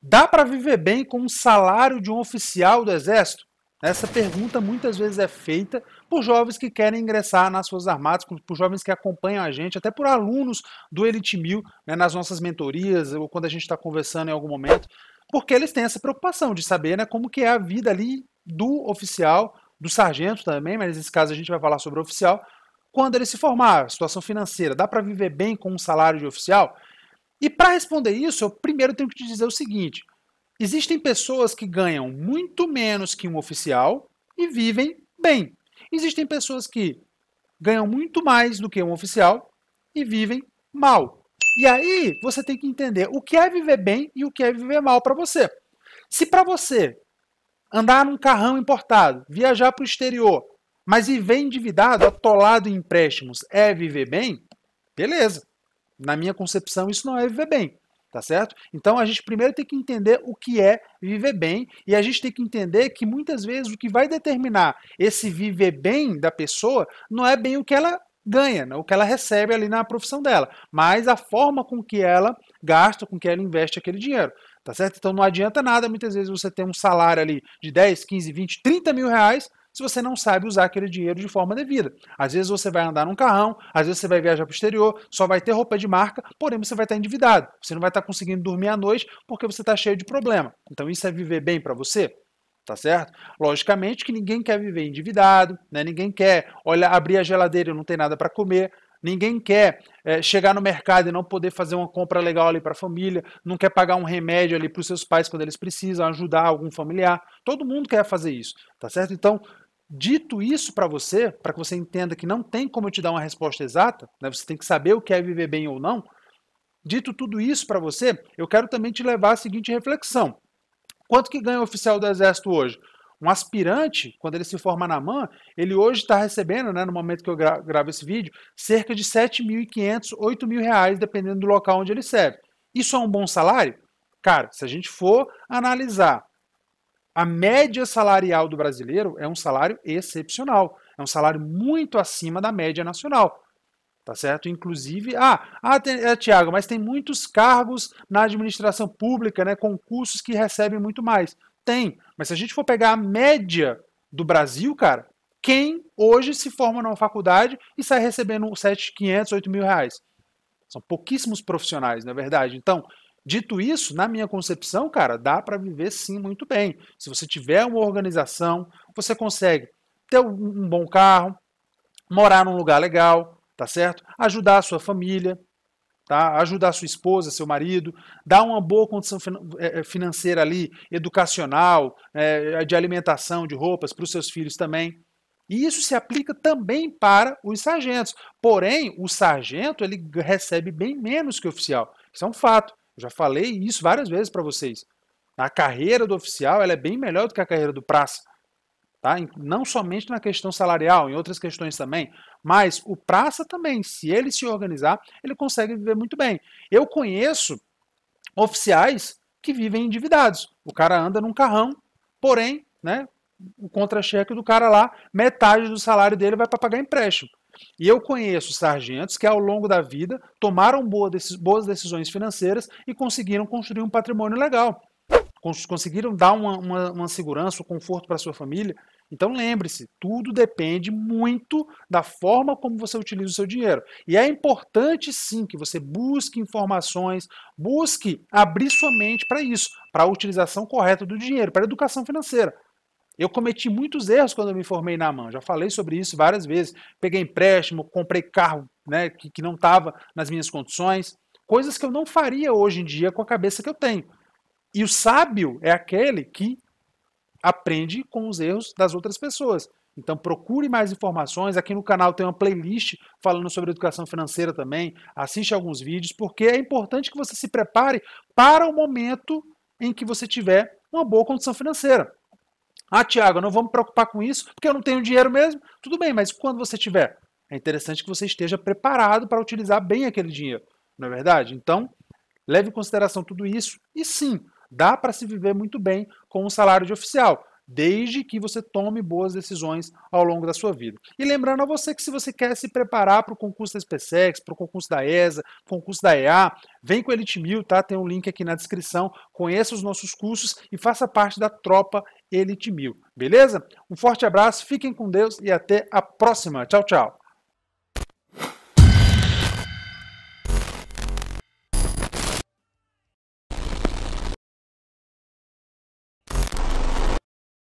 Dá para viver bem com um salário de um oficial do Exército? Essa pergunta muitas vezes é feita por jovens que querem ingressar nas Forças Armadas, por jovens que acompanham a gente, até por alunos do Elite Mil né, nas nossas mentorias ou quando a gente está conversando em algum momento, porque eles têm essa preocupação de saber né, como que é a vida ali do oficial, do sargento também, mas nesse caso a gente vai falar sobre o oficial, quando ele se formar, situação financeira, dá para viver bem com um salário de oficial? E para responder isso, eu primeiro tenho que te dizer o seguinte: existem pessoas que ganham muito menos que um oficial e vivem bem. Existem pessoas que ganham muito mais do que um oficial e vivem mal. E aí você tem que entender o que é viver bem e o que é viver mal para você. Se para você andar num carrão importado, viajar para o exterior, mas viver endividado, atolado em empréstimos, é viver bem, beleza. Na minha concepção, isso não é viver bem, tá certo? Então a gente primeiro tem que entender o que é viver bem e a gente tem que entender que muitas vezes o que vai determinar esse viver bem da pessoa não é bem o que ela ganha, né? o que ela recebe ali na profissão dela, mas a forma com que ela gasta, com que ela investe aquele dinheiro. Tá certo? Então não adianta nada muitas vezes você ter um salário ali de 10, 15, 20, 30 mil reais, se você não sabe usar aquele dinheiro de forma devida. Às vezes você vai andar num carrão, às vezes você vai viajar para o exterior, só vai ter roupa de marca, porém você vai estar endividado. Você não vai estar conseguindo dormir à noite porque você está cheio de problema. Então isso é viver bem para você? tá certo? Logicamente que ninguém quer viver endividado, né? Ninguém quer, olha, abrir a geladeira e não ter nada para comer. Ninguém quer é, chegar no mercado e não poder fazer uma compra legal ali para a família, não quer pagar um remédio ali para os seus pais quando eles precisam, ajudar algum familiar. Todo mundo quer fazer isso, tá certo? Então, Dito isso para você, para que você entenda que não tem como eu te dar uma resposta exata, né? você tem que saber o que é viver bem ou não. Dito tudo isso para você, eu quero também te levar à seguinte reflexão. Quanto que ganha o oficial do Exército hoje? Um aspirante, quando ele se forma na MAN, ele hoje está recebendo, né, no momento que eu gra gravo esse vídeo, cerca de 7.500, 8.000 reais, dependendo do local onde ele serve. Isso é um bom salário? Cara, se a gente for analisar a média salarial do brasileiro é um salário excepcional, é um salário muito acima da média nacional. Tá certo? Inclusive, ah, ah é, eh, Tiago, mas tem muitos cargos na administração pública, né, concursos que recebem muito mais. Tem, mas se a gente for pegar a média do Brasil, cara, quem hoje se forma numa faculdade e sai recebendo 7.500, 8 mil reais? São pouquíssimos profissionais, na é verdade. Então, Dito isso, na minha concepção, cara, dá para viver sim muito bem. Se você tiver uma organização, você consegue ter um bom carro, morar num lugar legal, tá certo? Ajudar a sua família, tá? Ajudar a sua esposa, seu marido, dar uma boa condição eh, eh, financeira ali, educacional, eh, de alimentação, de roupas para os seus filhos também. E isso se aplica também para os sargentos. Porém, o sargento ele recebe bem menos que o oficial. Isso é um fato. Eu já falei isso várias vezes para vocês. A carreira do oficial é bem melhor do que a carreira do praça. Tá? Não somente na questão salarial, em outras questões também, mas o praça também, se ele se organizar, ele consegue viver muito bem. Eu conheço oficiais que vivem endividados. O cara anda num carrão, porém, né, o contra-cheque do cara lá, metade do salário dele vai para pagar empréstimo. E eu conheço sargentos que, ao longo da vida, tomaram boas decisões financeiras e conseguiram construir um patrimônio legal. Conseguiram dar uma, uma, uma segurança, um conforto para sua família. Então lembre-se, tudo depende muito da forma como você utiliza o seu dinheiro. E é importante sim que você busque informações, busque abrir sua mente para isso, para a utilização correta do dinheiro, para a educação financeira. Eu cometi muitos erros quando eu me formei na mão. Já falei sobre isso várias vezes. Peguei empréstimo, comprei carro né, que, que não estava nas minhas condições. Coisas que eu não faria hoje em dia com a cabeça que eu tenho. E o sábio é aquele que aprende com os erros das outras pessoas. Então procure mais informações. Aqui no canal tem uma playlist falando sobre educação financeira também. Assiste alguns vídeos, porque é importante que você se prepare para o momento em que você tiver uma boa condição financeira. Ah, Tiago, não vou me preocupar com isso, porque eu não tenho dinheiro mesmo. Tudo bem, mas quando você tiver, é interessante que você esteja preparado para utilizar bem aquele dinheiro, não é verdade? Então, leve em consideração tudo isso e sim, dá para se viver muito bem com um salário de oficial, desde que você tome boas decisões ao longo da sua vida. E lembrando a você que se você quer se preparar para o concurso da SPSEX, para o concurso da ESA, concurso da EA, vem com a Elite Mil, tá? Tem um link aqui na descrição. Conheça os nossos cursos e faça parte da tropa Elite Mil. Beleza? Um forte abraço, fiquem com Deus e até a próxima. Tchau, tchau.